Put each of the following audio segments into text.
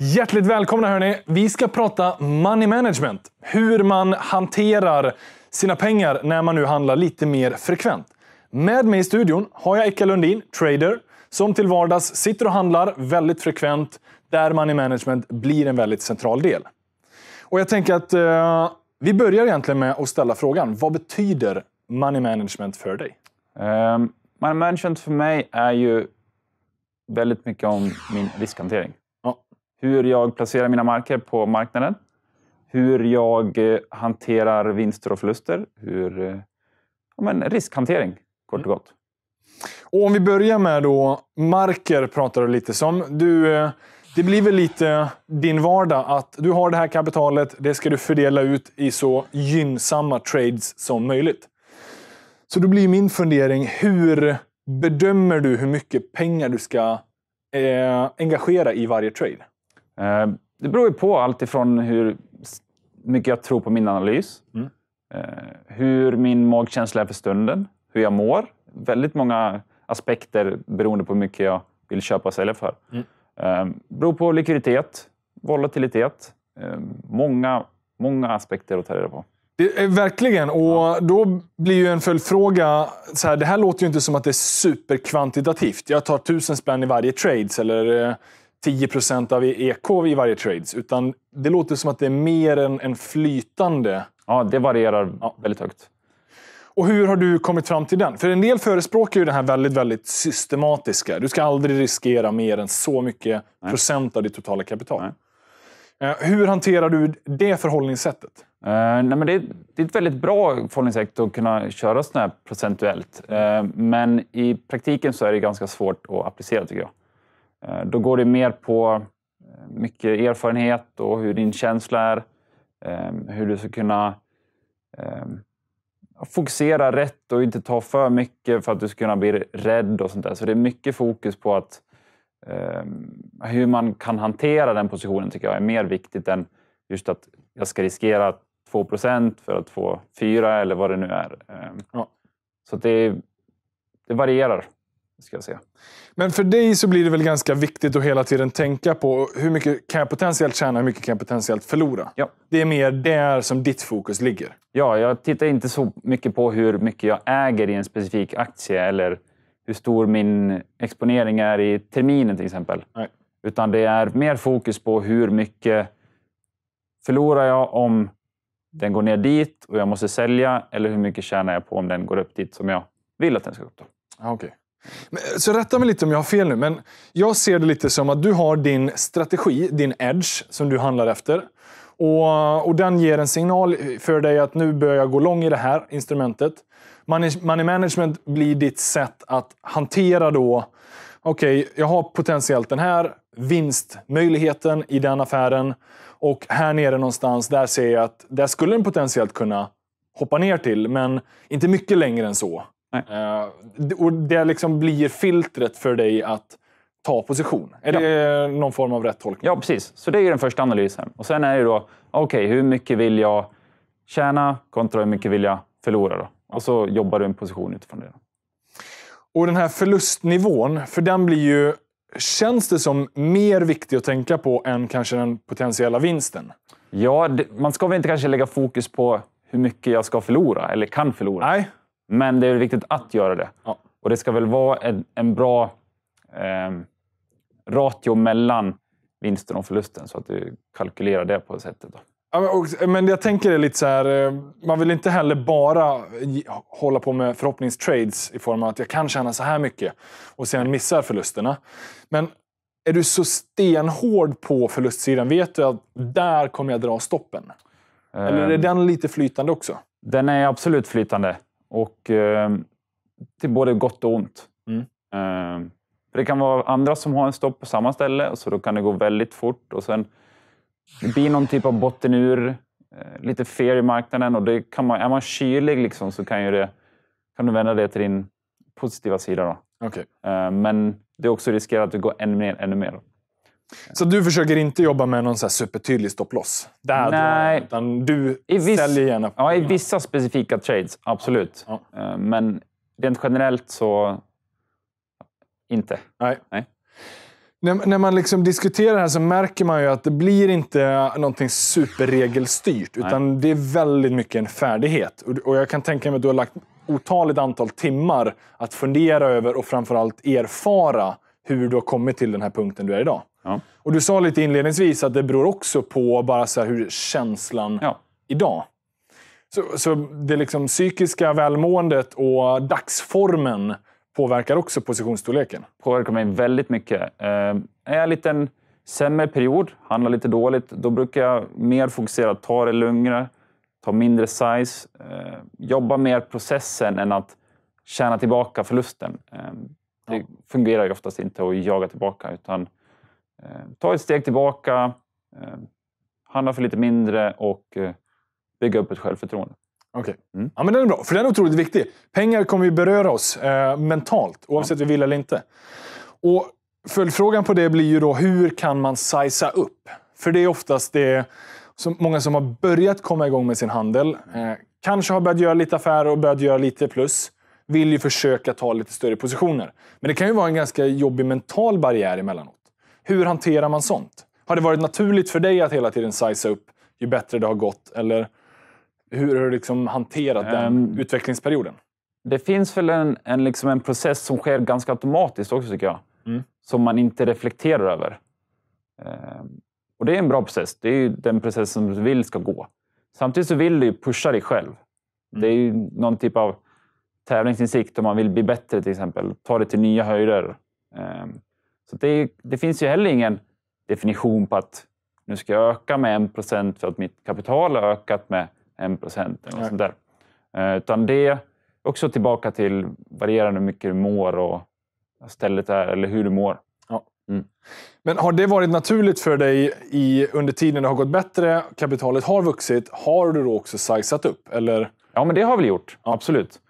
Hjärtligt välkomna hörni! Vi ska prata money management. Hur man hanterar sina pengar när man nu handlar lite mer frekvent. Med mig i studion har jag Eka Lundin, trader, som till vardags sitter och handlar väldigt frekvent där money management blir en väldigt central del. Och jag tänker att eh, vi börjar egentligen med att ställa frågan. Vad betyder money management för dig? Um, money management för mig är ju väldigt mycket om min riskhantering hur jag placerar mina marker på marknaden, hur jag eh, hanterar vinster och förluster, hur, eh, ja, men riskhantering kort och mm. gott. Och om vi börjar med då, marker pratar du lite som. Du, eh, det blir väl lite din vardag att du har det här kapitalet, det ska du fördela ut i så gynnsamma trades som möjligt. Så då blir min fundering, hur bedömer du hur mycket pengar du ska eh, engagera i varje trade? Eh, det beror ju på allt ifrån hur mycket jag tror på min analys, mm. Eh, hur min magkänsla är för stunden, hur jag mår. Väldigt många aspekter beroende på hur mycket jag vill köpa och sälja för. Mm. Det eh, beror på likviditet, volatilitet. Många, många aspekter att ta reda på. Det, verkligen. Och då blir ju en följdfråga. Så här, det här låter ju inte som att det är superkvantitativt. Jag tar tusen spänn i varje trade. Eller 10 av EK i varje trade. Utan det låter som att det är mer än en flytande... Ja, det varierar ja. väldigt högt. Och hur har du kommit fram till den? För en del förespråkar ju det här väldigt, väldigt systematiska. Du ska aldrig riskera mer än så mycket Nej. procent av ditt totala kapital. Nej. Eh, hur hanterar du det förhållningssättet? Uh, nej, men det, är, det är ett väldigt bra förhållningssätt att kunna köra sådana här procentuellt. Uh, men i praktiken så är det ganska svårt att applicera tycker jag. Eh, då går det mer på eh, mycket erfarenhet och hur din känsla är. Eh, hur du ska kunna ehm, fokusera rätt och inte ta för mycket för att du ska kunna bli rädd och sånt där. Så det är mycket fokus på att ehm, hur man kan hantera den positionen tycker jag är mer viktigt än just att jag ska riskera 2 för att få 4 eller vad det nu är. Ehm, ja. Så det, det varierar. Ska jag säga. Men för dig så blir det väl ganska viktigt att hela tiden tänka på hur mycket kan jag potentiellt tjäna, och hur mycket kan jag potentiellt förlora? Ja. Det är mer där som ditt fokus ligger. Ja, jag tittar inte så mycket på hur mycket jag äger i en specifik aktie eller hur stor min exponering är i terminen till exempel. Nej. Utan det är mer fokus på hur mycket förlorar jag om den går ner dit och jag måste sälja eller hur mycket tjänar jag på om den går upp dit som jag vill att den ska gå upp. Då. Ah, okay. Eh, så rätta mig lite om jag har fel nu, men jag ser det lite som att du har din strategi, din edge, som du handlar efter. Och, och den ger en signal för dig att nu börjar jag gå lång i det här instrumentet. Money, money management blir ditt sätt att hantera då, okej, okay, jag har potentiellt den här vinstmöjligheten i den affären och här nere någonstans, där ser jag att där skulle den potentiellt kunna hoppa ner till, men inte mycket längre än så. Uh, och det liksom blir filtret för dig att ta position. Är ja. det någon form av rätt tolkning? Ja, precis. Så det är den första analysen. Och Sen är det då, okej, okay, hur mycket vill jag tjäna kontra hur mycket vill jag förlora? Då? Och så jobbar du en position utifrån det. Och den här förlustnivån, för den blir ju, känns det som, mer viktig att tänka på än kanske den potentiella vinsten? Ja, det, man ska väl inte kanske lägga fokus på hur mycket jag ska förlora eller kan förlora. Nej. Men det är viktigt att göra det. Ja. Och det ska väl vara en, en bra eh, ratio mellan vinsten och förlusten så att du kalkylerar det på det sättet. Då. Men jag tänker det lite så här, eh, man vill inte heller bara hålla på med förhoppningstrades i form av att jag kan tjäna så här mycket och sen missar förlusterna. Men är du så stenhård på förlustsidan, vet du att där kommer jag dra stoppen? Eller är ehm. den lite flytande också? Den är absolut flytande. Och ehm, till både gott och ont. Mm. för ehm, det kan vara andra som har en stopp på samma ställe, så då kan det gå väldigt fort. Och sen det blir någon typ av botten-ur, eh, lite fel i marknaden. Och det kan man, är man kylig liksom, så kan, ju det, kan du vända det till din positiva sida. Då. Okay. Ehm, men det är också riskerat att det går ännu mer. Ännu mer. Så du försöker inte jobba med någon så supertydlig stopploss? Där Nej. Utan du I viss, säljer gärna? Ja, i vissa specifika trades, absolut. Ja. Eh, men rent generellt så inte. Nej. Nej. När, när, man liksom diskuterar det här så märker man ju att det blir inte någonting superregelstyrt. Nej. Utan det är väldigt mycket en färdighet. Och, och jag kan tänka mig att du har lagt otaligt antal timmar att fundera över och framförallt erfara hur du har kommit till den här punkten du är idag. Ja. Och Du sa lite inledningsvis att det beror också på bara så hur känslan ja. idag. Så, så det liksom psykiska välmåendet och dagsformen påverkar också positionsstorleken? Påverkar mig väldigt mycket. Eh, är jag lite en sämre period, handlar lite dåligt, då brukar jag mer fokusera på att ta det lugnare, ta mindre size, eh, jobba mer processen än att tjäna tillbaka förlusten. Eh, det ja. fungerar ju oftast inte att jaga tillbaka utan Eh, ta ett steg tillbaka, eh, handla för lite mindre och eh, bygga upp ett självförtroende. Okej. Okay. Mm. Ja, men den är bra, för den är otroligt viktig. Pengar kommer ju beröra oss eh, mentalt, oavsett ja. vi vill eller inte. Och Följdfrågan på det blir ju då, hur kan man sizea upp? För det är oftast det som många som har börjat komma igång med sin handel, eh, kanske har börjat göra lite affärer och börjat göra lite plus, vill ju försöka ta lite större positioner. Men det kan ju vara en ganska jobbig mental barriär emellanåt. Hur hanterar man sånt? Har det varit naturligt för dig att hela tiden sizea upp ju bättre det har gått? Eller hur har du liksom hanterat um, den ehm, utvecklingsperioden? Det finns väl en, en, liksom en process som sker ganska automatiskt också tycker jag. Mm. Som man inte reflekterar över. Um, och det är en bra process. Det är ju den process som du vill ska gå. Samtidigt så vill du ju pusha dig själv. Mm. Det är ju någon typ av tävlingsinsikt om man vill bli bättre till exempel. Ta det till nya höjder. Um, så det, det, finns ju heller ingen definition på att nu ska jag öka med 1 procent för att mitt kapital har ökat med 1 procent. Eller sånt där. Eh, utan det är också tillbaka till varierande hur mycket du mår och stället är eller hur du mår. Ja. Mm. Men har det varit naturligt för dig i, under tiden det har gått bättre, kapitalet har vuxit, har du då också sizat upp? Eller? Ja, men det har jag väl gjort. Ja. Absolut.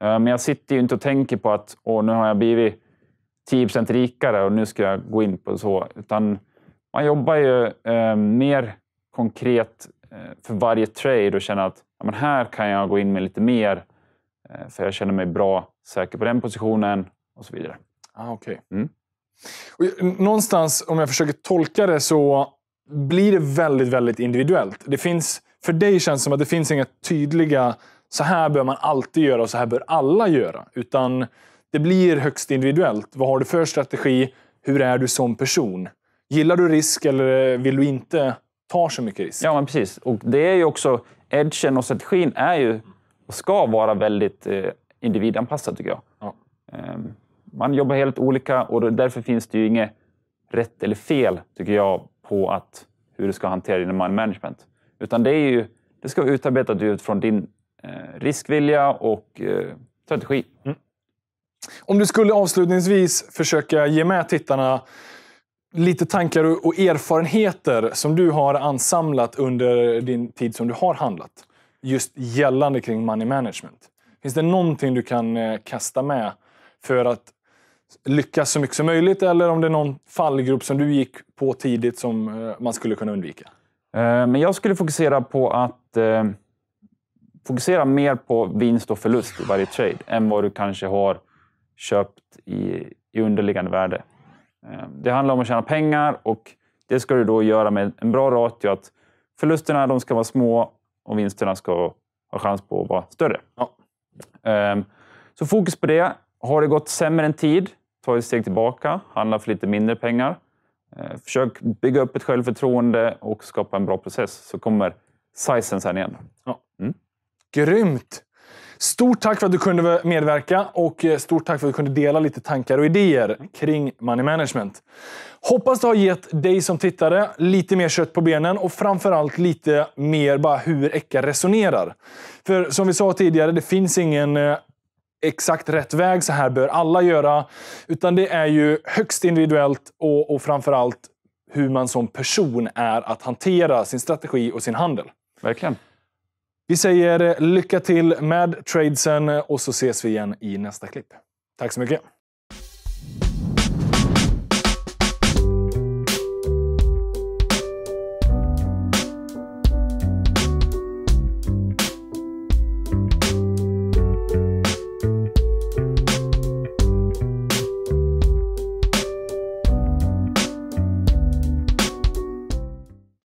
Eh, men jag sitter ju inte och tänker på att åh, nu har jag blivit 10 procent rikare och nu ska jag gå in på så. Utan man jobbar ju eh, mer konkret eh, för varje trade och känner att ja, men här kan jag gå in med lite mer eh, för jag känner mig bra, säker på den positionen och så vidare. Ah, okay. Mm. Eh, någonstans, om jag försöker tolka det, så blir det väldigt, väldigt individuellt. Det finns, för dig känns det som att det finns inga tydliga så här bör man alltid göra och så här bör alla göra. Utan det blir högst individuellt. Vad har du för strategi? Hur är du som person? Gillar du risk eller vill du inte ta så mycket risk? Ja, men precis. Och det är ju också edgen och strategin är ju och ska vara väldigt eh, individanpassad tycker jag. Ja. Um, man jobbar helt olika och därför finns det ju inget rätt eller fel tycker jag på att hur du ska hantera din mind management. Utan det, är ju, det ska vara utarbetat utifrån din eh, riskvilja och eh, strategi. Mm. Om du skulle avslutningsvis försöka ge med tittarna lite tankar och erfarenheter som du har ansamlat under din tid som du har handlat. Just gällande kring money management. Finns det någonting du kan eh, kasta med för att lyckas så mycket som möjligt? Eller om det är någon fallgrop som du gick på tidigt som eh, man skulle kunna undvika? Eh, men jag skulle fokusera på att eh, fokusera mer på vinst och förlust i varje trade än vad du kanske har köpt i, i underliggande värde. Ehm, det handlar om att tjäna pengar och det ska du då göra med en bra ratio. Att förlusterna de ska vara små och vinsterna ska ha chans på att vara större. Ja. Ehm, så fokus på det. Har det gått sämre en tid, ta ett steg tillbaka. Handla för lite mindre pengar. Ehm, försök bygga upp ett självförtroende och skapa en bra process så kommer sizen sen igen. Ja. Mm. Grymt! Stort tack för att du kunde medverka och eh, stort tack för att du kunde dela lite tankar och idéer mm. kring Money Management. Hoppas det har gett dig som tittare lite mer kött på benen och framförallt lite mer bara hur Ecka resonerar. För som vi sa tidigare, det finns ingen eh, exakt rätt väg, så här bör alla göra. Utan det är ju högst individuellt och, och framförallt hur man som person är att hantera sin strategi och sin handel. Verkligen. Vi säger lycka till med tradesen och så ses vi igen i nästa klipp. Tack så mycket!